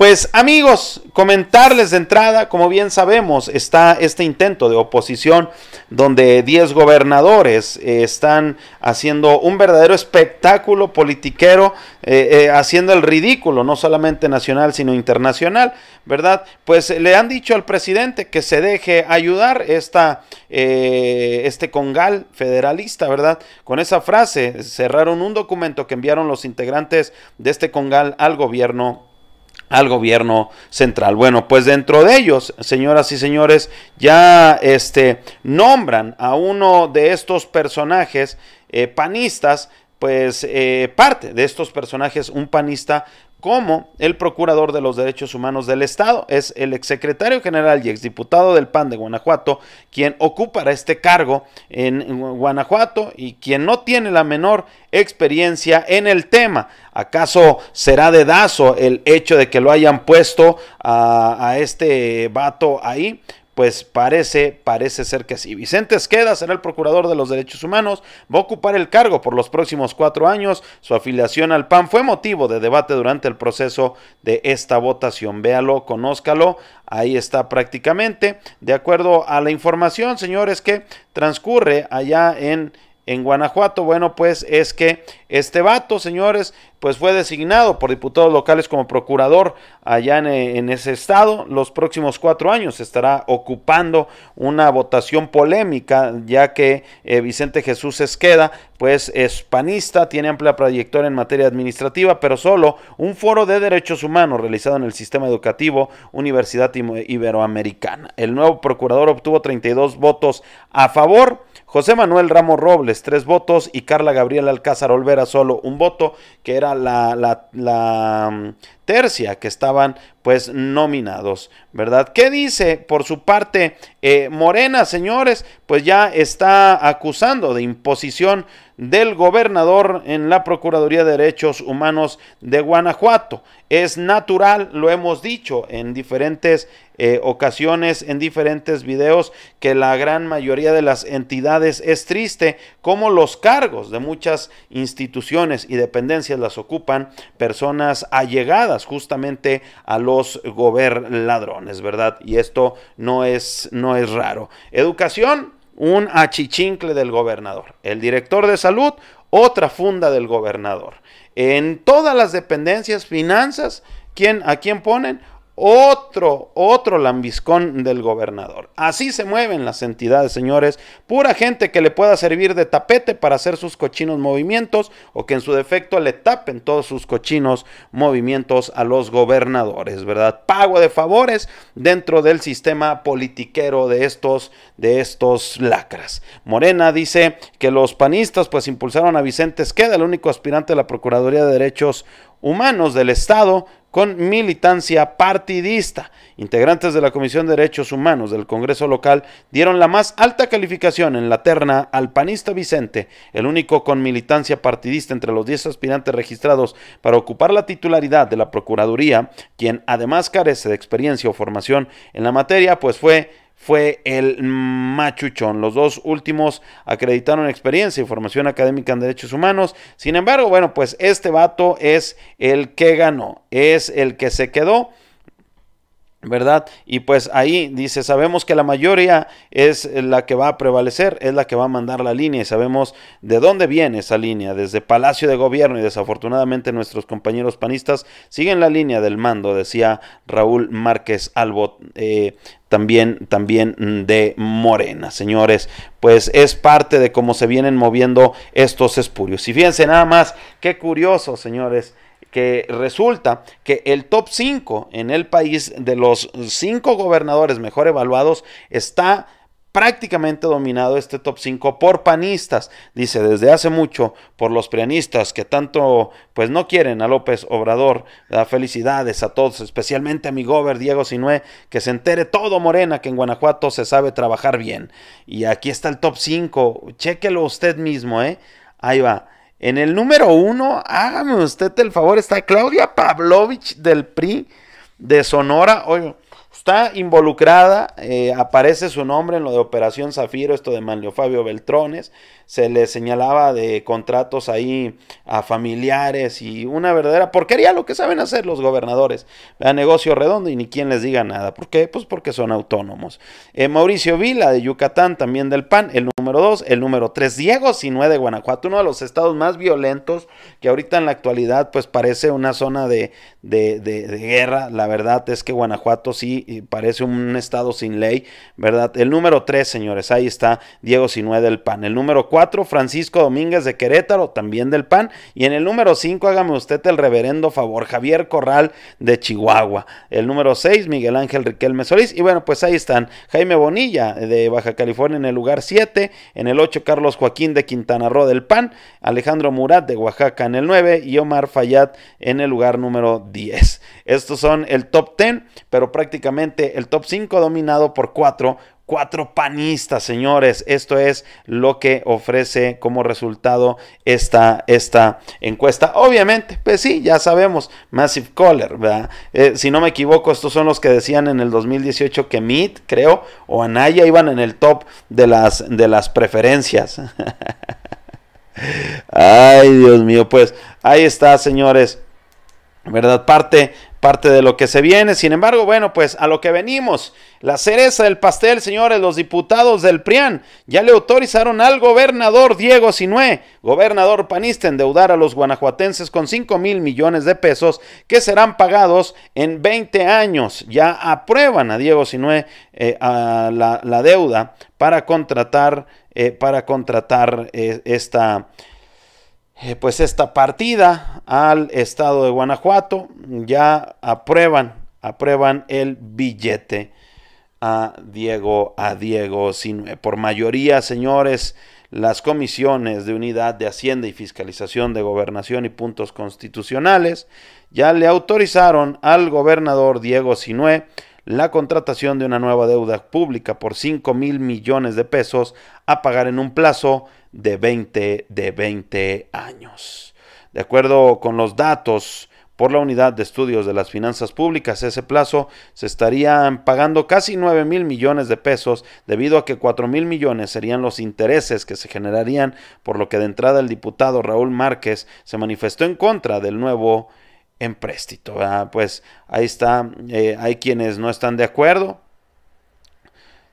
Pues amigos, comentarles de entrada, como bien sabemos, está este intento de oposición donde 10 gobernadores eh, están haciendo un verdadero espectáculo politiquero, eh, eh, haciendo el ridículo, no solamente nacional, sino internacional, ¿verdad? Pues le han dicho al presidente que se deje ayudar esta, este congal federalista, ¿verdad? Con esa frase cerraron un documento que enviaron los integrantes de este congal al gobierno al gobierno central. Bueno, pues dentro de ellos, señoras y señores, ya este, nombran a uno de estos personajes eh, panistas, pues eh, parte de estos personajes, un panista como el procurador de los derechos humanos del Estado. Es el exsecretario general y exdiputado del PAN de Guanajuato quien ocupará este cargo en Guanajuato y quien no tiene la menor experiencia en el tema. ¿Acaso será de dazo el hecho de que lo hayan puesto a, a este vato ahí? pues parece, parece ser que sí. Vicente Esqueda será el procurador de los derechos humanos, va a ocupar el cargo por los próximos cuatro años. Su afiliación al PAN fue motivo de debate durante el proceso de esta votación. Véalo, conózcalo, ahí está prácticamente. De acuerdo a la información, señores, que transcurre allá en en Guanajuato. Bueno, pues es que este vato, señores, pues fue designado por diputados locales como procurador allá en, eh, ese estado. Los próximos cuatro años estará ocupando una votación polémica, ya que eh, Vicente Jesús Esqueda, pues es panista, tiene amplia trayectoria en materia administrativa, pero solo un foro de derechos humanos realizado en el sistema educativo Universidad Iberoamericana. El nuevo procurador obtuvo 32 votos a favor José Manuel Ramos Robles, tres votos, y Carla Gabriela Alcázar Olvera, solo un voto, que era la, la, la mm, tercia que estaban pues nominados, ¿verdad? ¿Qué dice por su parte eh, Morena, señores? Pues ya está acusando de imposición del gobernador en la Procuraduría de Derechos Humanos de Guanajuato. Es natural, lo hemos dicho en diferentes eh, ocasiones, en diferentes videos, que la gran mayoría de las entidades es triste como los cargos de muchas instituciones y dependencias las ocupan personas allegadas justamente a los ladrones ¿verdad? Y esto no es, no es raro. Educación, un achichincle del gobernador. El director de salud, otra funda del gobernador. En todas las dependencias, finanzas, ¿a quién ponen? Otro, otro lambiscón del gobernador. Así se mueven las entidades, señores. Pura gente que le pueda servir de tapete para hacer sus cochinos movimientos o que en su defecto le tapen todos sus cochinos movimientos a los gobernadores, ¿verdad? Pago de favores dentro del sistema politiquero de estos, de estos lacras. Morena dice que los panistas pues impulsaron a Vicente Esqueda, el único aspirante a la Procuraduría de Derechos Humanos del Estado, con militancia partidista. Integrantes de la Comisión de Derechos Humanos del Congreso local dieron la más alta calificación en la terna al panista Vicente, el único con militancia partidista entre los 10 aspirantes registrados para ocupar la titularidad de la Procuraduría, quien además carece de experiencia o formación en la materia, pues fue fue el Machuchón. Los dos últimos acreditaron experiencia y formación académica en derechos humanos. Sin embargo, bueno, pues este vato es el que ganó, es el que se quedó. ¿verdad? Y pues ahí dice, sabemos que la mayoría es la que va a prevalecer, es la que va a mandar la línea y sabemos de dónde viene esa línea, desde Palacio de Gobierno y desafortunadamente nuestros compañeros panistas siguen la línea del mando, decía Raúl Márquez Albot. Eh, también, también de Morena, señores. Pues es parte de cómo se vienen moviendo estos espurios. Y fíjense nada más, qué curioso, señores que resulta que el top 5 en el país de los 5 gobernadores mejor evaluados está prácticamente dominado este top 5 por panistas, dice desde hace mucho por los prianistas que tanto pues no quieren a López Obrador. Da felicidades a todos, especialmente a mi gober Diego Sinué, que se entere todo Morena que en Guanajuato se sabe trabajar bien. Y aquí está el top 5, chéquelo usted mismo, ¿eh? Ahí va. En el número uno, hágame usted el favor, está Claudia Pavlovich del PRI de Sonora. Oye, está involucrada, eh, aparece su nombre en lo de Operación Zafiro, esto de Manlio Fabio Beltrones, se le señalaba de contratos ahí a familiares y una verdadera porquería lo que saben hacer los gobernadores, a negocio redondo y ni quien les diga nada, ¿por qué? Pues porque son autónomos. Eh, Mauricio Vila de Yucatán, también del PAN, el número 2, el número 3, Diego Sinue de Guanajuato, uno de los estados más violentos que ahorita en la actualidad pues parece una zona de, de, de, de guerra, la verdad es que Guanajuato sí y parece un estado sin ley, ¿verdad? El número 3, señores, ahí está Diego Sinué del PAN. El número 4, Francisco Domínguez de Querétaro, también del PAN. Y en el número 5, hágame usted el reverendo favor, Javier Corral de Chihuahua. El número 6, Miguel Ángel Riquelme Solís. Y bueno, pues ahí están Jaime Bonilla eh, de Baja California en el lugar 7. En el 8, Carlos Joaquín de Quintana Roo del PAN. Alejandro Murat de Oaxaca en el 9 y Omar Fayad en el lugar número 10. Estos son el top 10, pero prácticamente el top 5 dominado por 4 cuatro panistas, señores. Esto es lo que ofrece como resultado esta, esta encuesta. Obviamente, pues sí, ya sabemos, Massive Color ¿verdad? Eh, si no me equivoco, estos son los que decían en el 2018 que Meet, creo, o Anaya iban en el top de las, de las preferencias. Ay, Dios mío, pues ahí está, señores. ¿Verdad? Parte parte de lo que se viene. Sin embargo, bueno, pues a lo que venimos, la cereza del pastel, señores, los diputados del PRIAN ya le autorizaron al gobernador Diego Sinué, gobernador panista, endeudar a los guanajuatenses con 5 mil millones de pesos que serán pagados en 20 años. Ya aprueban a Diego Sinué eh, a la, deuda para contratar, eh, para contratar eh, esta... Eh, pues esta partida al estado de Guanajuato. Ya aprueban, aprueban el billete a Diego, a Diego Sinue. Eh, por mayoría, señores, las comisiones de unidad de Hacienda y Fiscalización de Gobernación y puntos constitucionales ya le autorizaron al gobernador Diego Sinue la contratación de una nueva deuda pública por 5 mil millones de pesos a pagar en un plazo de 20 de 20 años. De acuerdo con los datos por la Unidad de Estudios de las Finanzas Públicas. Ese plazo se estarían pagando casi 9 mil millones de pesos, debido a que 4 mil millones serían los intereses que se generarían, por lo que de entrada el diputado Raúl Márquez se manifestó en contra del nuevo empréstito. Pues ahí está, eh, hay quienes no están de acuerdo,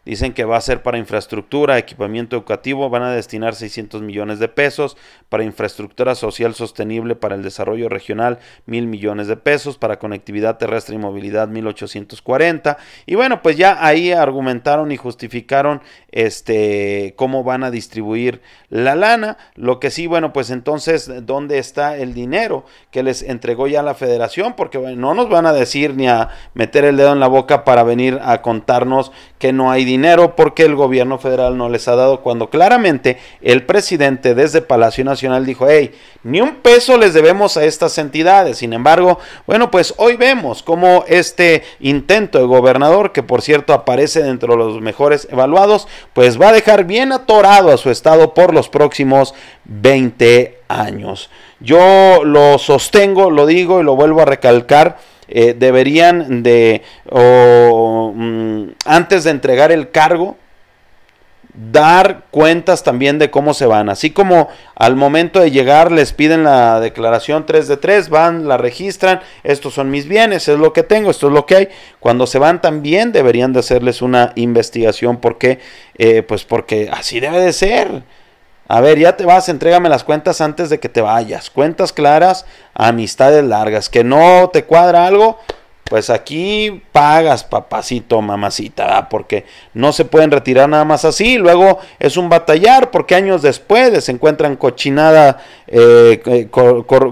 Dicen que va a ser para infraestructura, equipamiento educativo, van a destinar 600 millones de pesos, para infraestructura social sostenible para el desarrollo regional, mil millones de pesos, para conectividad terrestre y movilidad, 1840. Y bueno, pues ya ahí argumentaron y justificaron este cómo van a distribuir la lana. Lo que sí, bueno, pues entonces, ¿dónde está el dinero que les entregó ya la federación? Porque no nos van a decir ni a meter el dedo en la boca para venir a contarnos que no hay dinero dinero porque el gobierno federal no les ha dado, cuando claramente el presidente desde Palacio Nacional dijo, hey, ni un peso les debemos a estas entidades. Sin embargo, bueno, pues hoy vemos cómo este intento de gobernador, que por cierto aparece dentro de los mejores evaluados, pues va a dejar bien atorado a su estado por los próximos 20 años. Yo lo sostengo, lo digo y lo vuelvo a recalcar. Eh, deberían de mm, antes de entregar el cargo, dar cuentas también de cómo se van. Así como al momento de llegar les piden la declaración 3 de 3, van, la registran, estos son mis bienes, es lo que tengo, esto es lo que hay. Cuando se van también deberían de hacerles una investigación. ¿Por qué? Eh, pues porque así debe de ser. A ver, ya te vas, entrégame las cuentas antes de que te vayas. Cuentas claras, amistades largas. Que no te cuadra algo, pues aquí pagas, papacito, mamacita, porque no se pueden retirar nada más así. Luego es un batallar, porque años después se encuentran cochinada, eh,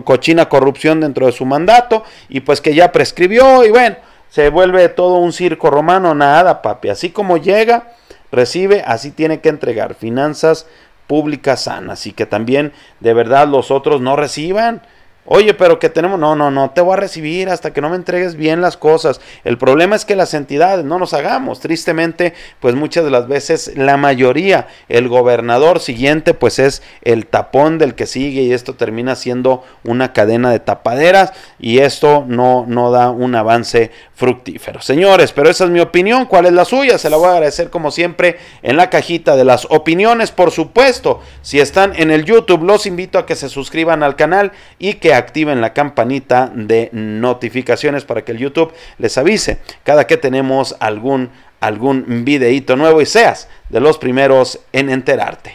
cochina corrupción dentro de su mandato, y pues que ya prescribió, y bueno, se vuelve todo un circo romano, nada, papi. Así como llega, recibe, así tiene que entregar. Finanzas públicas sanas, y que también de verdad los otros no reciban Oye, pero que tenemos, no, no, no te voy a recibir hasta que no me entregues bien las cosas. El problema es que las entidades no nos hagamos. Tristemente, pues muchas de las veces, la mayoría, el gobernador siguiente, pues es el tapón del que sigue y esto termina siendo una cadena de tapaderas y esto no, no da un avance fructífero. Señores, pero esa es mi opinión. ¿Cuál es la suya? Se la voy a agradecer como siempre en la cajita de las opiniones. Por supuesto, si están en el YouTube, los invito a que se suscriban al canal y que activen la campanita de notificaciones para que el YouTube les avise cada que tenemos algún, algún videíto nuevo y seas de los primeros en enterarte.